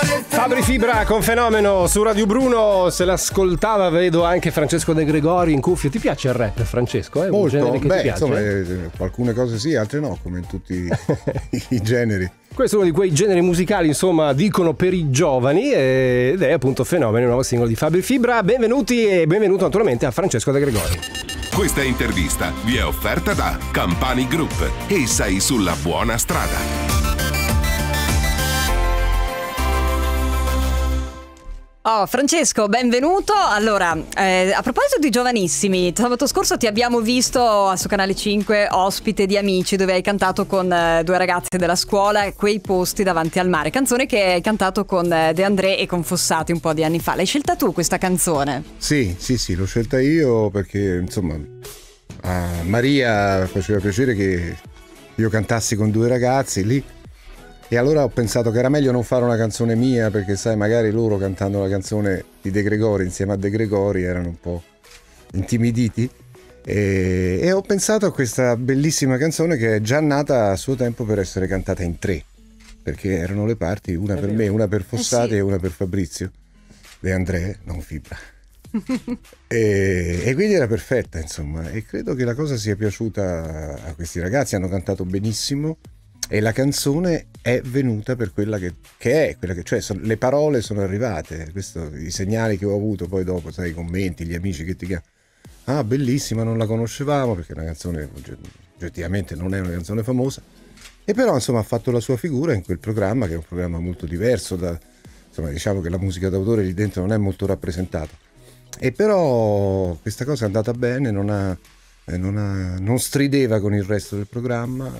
Fabri Fibra con Fenomeno su Radio Bruno, se l'ascoltava vedo anche Francesco De Gregori in cuffia. Ti piace il rap Francesco? È Molto, un beh, insomma, eh, alcune cose sì, altre no, come in tutti i generi. Questo è uno di quei generi musicali, insomma, dicono per i giovani ed è appunto Fenomeno, il nuovo singolo di Fabri Fibra. Benvenuti e benvenuto naturalmente a Francesco De Gregori. Questa intervista vi è offerta da Campani Group e sei sulla buona strada. Oh, Francesco, benvenuto. Allora, eh, a proposito di giovanissimi, sabato scorso ti abbiamo visto su Canale 5 ospite di Amici dove hai cantato con eh, due ragazze della scuola quei posti davanti al mare, canzone che hai cantato con eh, De André e con Fossati un po' di anni fa. L'hai scelta tu questa canzone? Sì, sì, sì, l'ho scelta io perché insomma a Maria faceva piacere che io cantassi con due ragazzi lì e allora ho pensato che era meglio non fare una canzone mia perché sai magari loro cantando la canzone di De Gregori insieme a De Gregori erano un po' intimiditi e, e ho pensato a questa bellissima canzone che è già nata a suo tempo per essere cantata in tre perché erano le parti una per me, una per eh Fossati eh sì. e una per Fabrizio De André, non Fibra. e, e, quindi era perfetta, insomma, e credo che la cosa sia piaciuta a questi ragazzi, hanno cantato benissimo e la canzone è venuta per quella che, che è, quella che, cioè sono, le parole sono arrivate, questo, i segnali che ho avuto poi dopo, sai, i commenti, gli amici che ti chiamano, ah bellissima, non la conoscevamo perché è una canzone oggettivamente non è una canzone famosa, e però insomma ha fatto la sua figura in quel programma che è un programma molto diverso da, insomma diciamo che la musica d'autore lì dentro non è molto rappresentata, e però questa cosa è andata bene, non ha non, ha, non, strideva con il resto del programma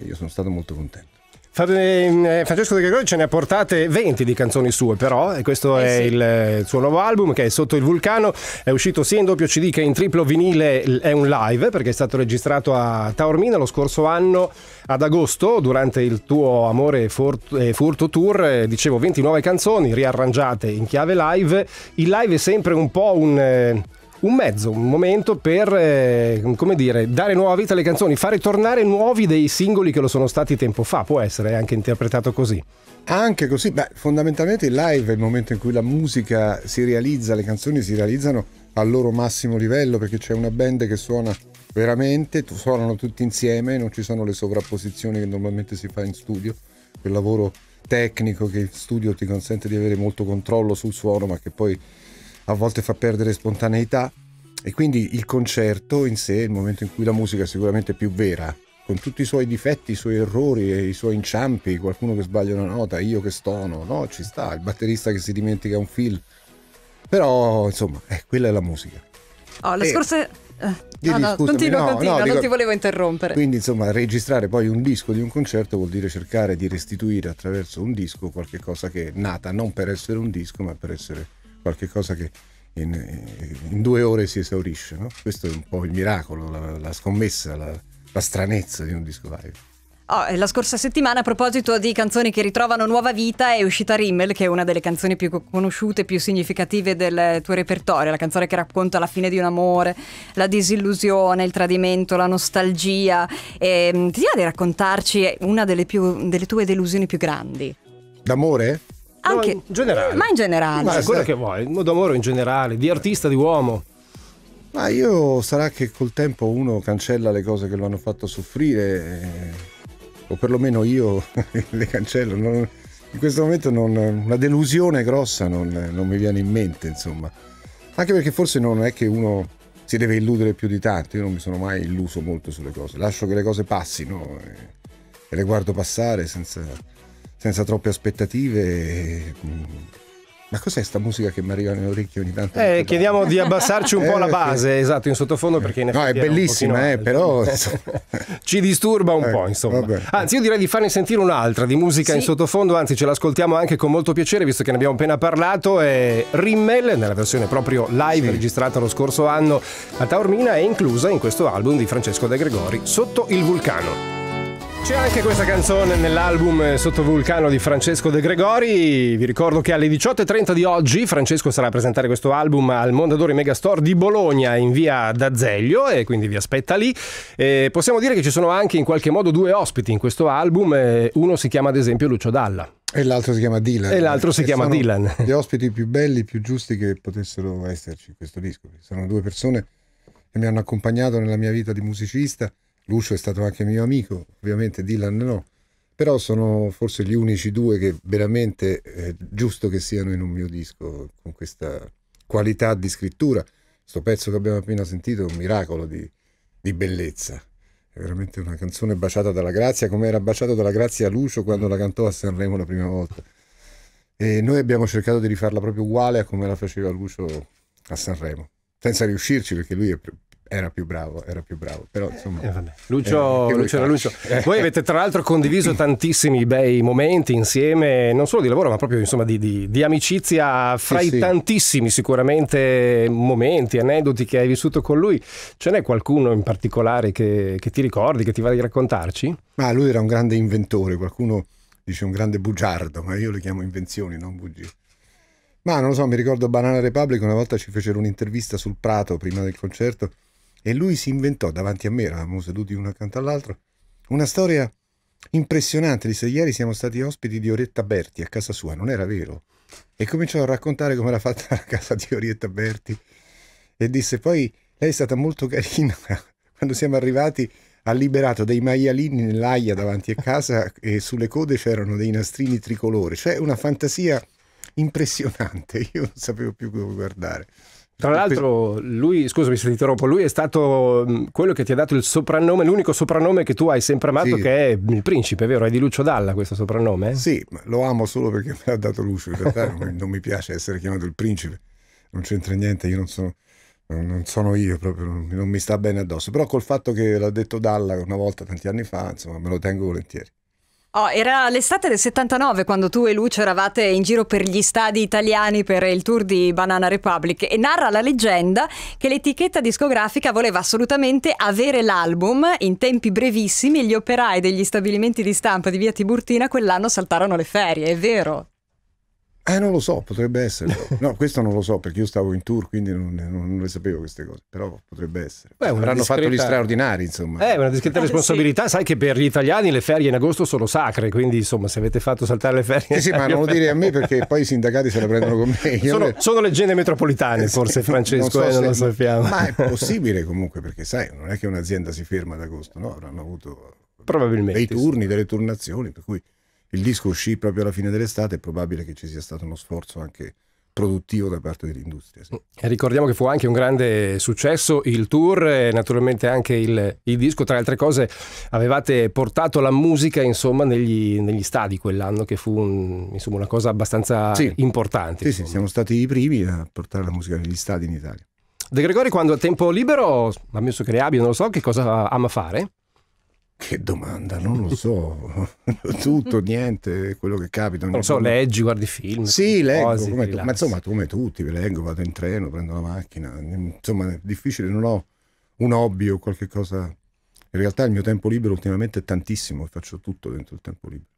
e io sono stato molto contento. Eh, Francesco De Gregori ce ne ha portate 20 di canzoni sue però e questo eh è sì. il, il, eh, suo nuovo album che è Sotto il Vulcano è uscito sia in doppio CD che in triplo vinile è un live perché è stato registrato a Taormina lo scorso anno ad agosto durante il tuo Amore e Furto Tour eh, dicevo 29 canzoni riarrangiate in chiave live il live è sempre un po' un un mezzo, un momento per, eh, come dire, dare nuova vita alle canzoni, fare tornare nuovi dei singoli che lo sono stati tempo fa, può essere anche interpretato così. Anche così, beh, fondamentalmente il live è il momento in cui la musica si realizza, le canzoni si realizzano al loro massimo livello perché c'è una band che suona veramente, suonano tutti insieme, non ci sono le sovrapposizioni che normalmente si fa in studio, quel lavoro tecnico che in studio ti consente di avere molto controllo sul suono ma che poi a volte fa perdere spontaneità e quindi il concerto in sé è il momento in cui la musica è sicuramente più vera, con tutti i suoi difetti, i suoi errori, i suoi inciampi, qualcuno che sbaglia una nota, io che stono, no, ci sta, il batterista che si dimentica un film. Però, insomma, eh, quella è la musica. Oh, le e... scorsa... Eh, no, no, continua, no, continua, no, non dico, ti volevo interrompere. Quindi, insomma, registrare poi un disco di un concerto vuol dire cercare di restituire attraverso un disco qualche cosa che è nata non per essere un disco, ma per essere qualche cosa che in, in, due ore si esaurisce. No? Questo è un po' il miracolo, la, la scommessa, la, la, stranezza di un disco live. Oh, la scorsa settimana, a proposito di canzoni che ritrovano nuova vita, è uscita Rimmel, che è una delle canzoni più conosciute, più significative del tuo repertorio. La canzone che racconta la fine di un amore, la disillusione, il tradimento, la nostalgia. E, ehm, ti va di raccontarci una delle, più, delle tue delusioni più grandi? D'amore? Anche... No, in generale. Ma in generale. Ma quello che vuoi, il modo amore in generale, di artista, di uomo. Ma io sarà che col tempo uno cancella le cose che lo hanno fatto soffrire, eh, o perlomeno io le cancello. Non, in questo momento non, una delusione grossa non, non, mi viene in mente, insomma. Anche perché forse non è che uno si deve illudere più di tanto, io non mi sono mai illuso molto sulle cose, lascio che le cose passino e, eh, e le guardo passare senza senza troppe aspettative. Mm. Ma cos'è sta musica che mi arriva nelle orecchie ogni tanto? Eh, chiediamo di abbassarci un po' la eh, base, esatto, in sottofondo perché in No, è bellissima, eh, però ci disturba un eh, po', insomma. Vabbè. Anzi, io direi di farne sentire un'altra di musica sì. in sottofondo, anzi ce l'ascoltiamo anche con molto piacere, visto che ne abbiamo appena parlato, è Rimmel nella versione proprio live sì. registrata lo scorso anno a Taormina è inclusa in questo album di Francesco De Gregori, Sotto il vulcano. C'è anche questa canzone nell'album Sotto Vulcano di Francesco De Gregori. Vi ricordo che alle 18.30 di oggi Francesco sarà a presentare questo album al Mondadori Megastore di Bologna in via d'Azeglio e quindi vi aspetta lì. E possiamo dire che ci sono anche in qualche modo due ospiti in questo album. Uno si chiama ad esempio Lucio Dalla. E l'altro si chiama Dylan. E l'altro si chiama Dylan. Gli ospiti più belli, più giusti che potessero esserci in questo disco. Sono due persone che mi hanno accompagnato nella mia vita di musicista Lucio è stato anche mio amico, ovviamente Dylan no, però sono forse gli unici due che veramente è eh, giusto che siano in un mio disco con questa qualità di scrittura. Questo pezzo che abbiamo appena sentito è un miracolo di, di bellezza. È veramente una canzone baciata dalla grazia, come era baciato dalla grazia Lucio quando la cantò a Sanremo la prima volta. E noi abbiamo cercato di rifarla proprio uguale a come la faceva Lucio a Sanremo, senza riuscirci perché lui è era più bravo, era più bravo, però eh, insomma... Eh, Lucio, eh, Lucio era Lucio. Voi avete tra l'altro condiviso tantissimi bei momenti insieme, non solo di lavoro, ma proprio insomma di, di, di amicizia fra sì, i sì. tantissimi sicuramente momenti, aneddoti che hai vissuto con lui. Ce n'è qualcuno in particolare che, che ti ricordi, che ti va di raccontarci? Ma lui era un grande inventore, qualcuno dice un grande bugiardo, ma io le chiamo invenzioni, non bugie. Ma non lo so, mi ricordo Banana Republic, una volta ci fecero un'intervista sul Prato prima del concerto e lui si inventò davanti a me, eravamo seduti uno accanto all'altro, una storia impressionante. Disse: Ieri siamo stati ospiti di Orietta Berti a casa sua, non era vero. E cominciò a raccontare come era fatta la casa di Orietta Berti. E disse: Poi lei è stata molto carina. Quando siamo arrivati, ha liberato dei maialini nell'aia davanti a casa e sulle code c'erano dei nastrini tricolore. Cioè, una fantasia impressionante. Io non sapevo più come guardare. Tra l'altro, lui, scusami se ti interrompo, lui è stato mm, quello che ti ha dato il soprannome, l'unico soprannome che tu hai sempre amato, sì. che è il principe, vero? È di Lucio Dalla questo soprannome? Sì, lo amo solo perché mi ha dato Lucio. In realtà non mi piace essere chiamato il principe, non c'entra niente, io non sono, non sono io proprio, non mi sta bene addosso. Però col fatto che l'ha detto Dalla una volta tanti anni fa, insomma, me lo tengo volentieri. Oh, era l'estate del 79 quando tu e Lucio eravate in giro per gli stadi italiani per il tour di Banana Republic e narra la leggenda che l'etichetta discografica voleva assolutamente avere l'album in tempi brevissimi gli operai degli stabilimenti di stampa di via Tiburtina quell'anno saltarono le ferie, è vero? Eh, non lo so, potrebbe essere. No, questo non lo so perché io stavo in tour, quindi non, non, non le sapevo queste cose, però potrebbe essere. Beh, Avranno discreta... fatto gli straordinari, insomma. Eh, una discreta eh, responsabilità. Sì. Sai che per gli italiani le ferie in agosto sono sacre, quindi insomma, se avete fatto saltare le ferie... Eh sì, ma non lo dire a me perché poi i sindacati se la prendono con me. Sono, me... sono, leggende metropolitane, eh, forse, sì. Francesco, non, so eh, non lo sappiamo. Ma è possibile comunque, perché sai, non è che un'azienda si ferma ad agosto, no? Avranno avuto... Probabilmente. Dei turni, sì. delle turnazioni, per cui il disco uscì proprio alla fine dell'estate, è probabile che ci sia stato uno sforzo anche produttivo da parte dell'industria. Sì. Ricordiamo che fu anche un grande successo il tour e naturalmente anche il, il, disco. Tra le altre cose avevate portato la musica insomma, negli, negli stadi quell'anno che fu un, insomma, una cosa abbastanza sì. importante. Sì, sì, siamo stati i primi a portare la musica negli stadi in Italia. De Gregori quando ha tempo libero, ammesso che ne abbia, non lo so, che cosa ama fare? Che domanda, non lo so, tutto, niente, quello che capita. Non lo so, leggi, guardi film. Sì, leggo, cose, come, ma insomma come tutti, leggo, vado in treno, prendo la macchina, insomma è difficile, non ho un hobby o qualche cosa. In realtà il mio tempo libero ultimamente è tantissimo, faccio tutto dentro il tempo libero.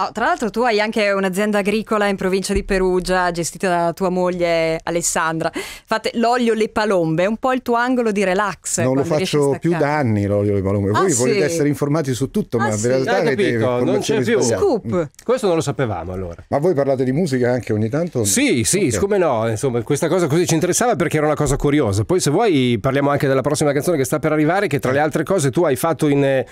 Oh, tra l'altro tu hai anche un'azienda agricola in provincia di Perugia gestita da tua moglie Alessandra. Fate l'olio le palombe, è un po' il tuo angolo di relax. Non lo faccio più da anni l'olio le palombe. Ah, Voi sì. volete essere informati su tutto, ah, ma sì. in realtà capito, non c'è più. Scoop. Mm. Questo non lo sapevamo allora. Ma voi parlate di musica anche ogni tanto? Sì, sì, okay. siccome no, insomma, questa cosa così ci interessava perché era una cosa curiosa. Poi se vuoi parliamo anche della prossima canzone che sta per arrivare che tra le altre cose tu hai fatto in eh,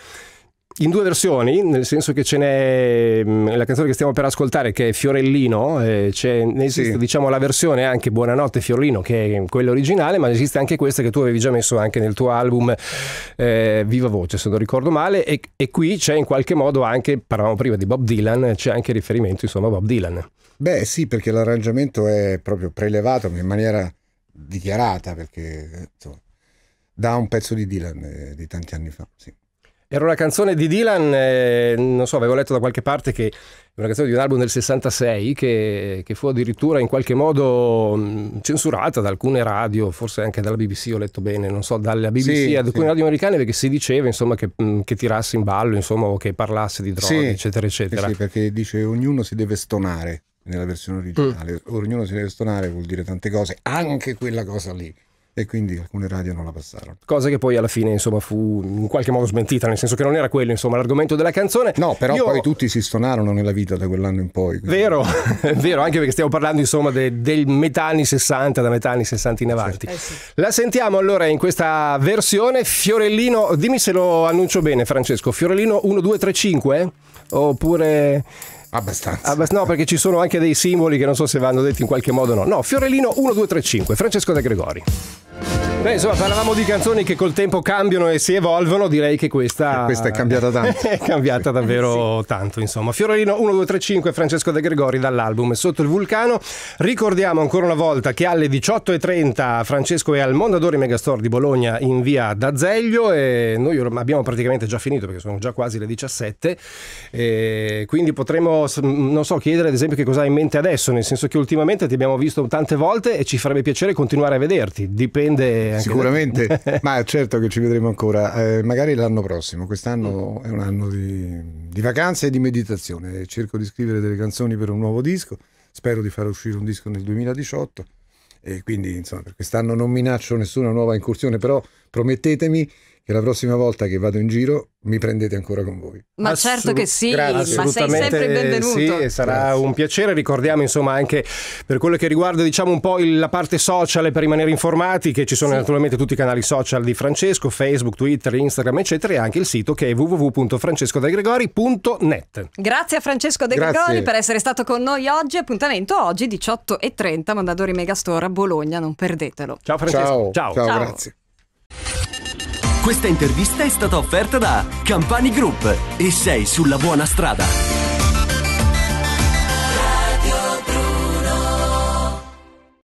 in due versioni, nel senso che ce n'è mm, la canzone che stiamo per ascoltare che è Fiorellino, eh, ne esiste sì. diciamo la versione anche Buonanotte Fiorellino che è quella originale, ma esiste anche questa che tu avevi già messo anche nel tuo album eh, Viva Voce, se non ricordo male, e, e, qui c'è in qualche modo anche, parlavamo prima di Bob Dylan, c'è anche riferimento insomma a Bob Dylan. Beh sì, perché l'arrangiamento è proprio prelevato in maniera dichiarata, perché eh, insomma, da un pezzo di Dylan eh, di tanti anni fa, sì. Era una canzone di Dylan, eh, non so, avevo letto da qualche parte che è una canzone di un album del 66 che, che fu addirittura in qualche modo mm, censurata da alcune radio, forse anche dalla BBC, ho letto bene, non so, dalla BBC sì, ad alcune sì. radio americane perché si diceva insomma, che, mm, che, tirasse in ballo, insomma, o che parlasse di droghe, sì, eccetera, eccetera. Sì, perché dice ognuno si deve stonare nella versione mm. originale, mm. ognuno si deve stonare vuol dire tante cose, anche quella cosa lì e quindi alcune radio non la passarono. Cosa che poi alla fine insomma fu in qualche modo smentita, nel senso che non era quello insomma l'argomento della canzone. No, però Io... poi tutti si stonarono nella vita da quell'anno in poi. Quindi... Vero, vero, anche perché stiamo parlando insomma de, del metà anni 60, da metà anni 60 in avanti. Sì. Certo. Eh sì. La sentiamo allora in questa versione Fiorellino, dimmi se lo annuncio bene Francesco, Fiorellino 1235 eh? oppure... Abbastanza. Abbast- no, perché ci sono anche dei simboli che non so se vanno detti in qualche modo o no. No, Fiorellino 1235, Francesco De Gregori. Beh, insomma, parlavamo di canzoni che col tempo cambiano e si evolvono. Direi che questa, eh, questa è cambiata tanto. è cambiata davvero sì. tanto, insomma. Fiorellino 1235, Francesco De Gregori dall'album Sotto il Vulcano. Ricordiamo ancora una volta che alle 18.30 Francesco è al Mondadori Megastore di Bologna in via d'Azeglio e noi abbiamo praticamente già finito perché sono già quasi le 17. E quindi potremmo, non so, chiedere ad esempio che cosa hai in mente adesso, nel senso che ultimamente ti abbiamo visto tante volte e ci farebbe piacere continuare a vederti. Dipende anche Sicuramente, ma certo che ci vedremo ancora, eh, magari l'anno prossimo. Quest'anno mm. è un anno di, di vacanze e di meditazione. Cerco di scrivere delle canzoni per un nuovo disco, spero di far uscire un disco nel 2018 e quindi insomma per quest'anno non minaccio nessuna nuova incursione, però promettetemi che la prossima volta che vado in giro mi prendete ancora con voi. Ma Assolut- certo che sì, grazie. ma sei sempre benvenuto. Sì, sarà grazie. un piacere, ricordiamo insomma anche per quello che riguarda diciamo un po' la parte social per rimanere informati che ci sono sì. naturalmente tutti i canali social di Francesco, Facebook, Twitter, Instagram eccetera e anche il sito che è www.francescodegregori.net. Grazie a Francesco De grazie. per essere stato con noi oggi, appuntamento oggi 18.30 Mondadori Megastore a Bologna, non perdetelo. Ciao Francesco. Ciao, ciao. ciao, ciao. grazie. Questa intervista è stata offerta da Campani Group e sei sulla buona strada.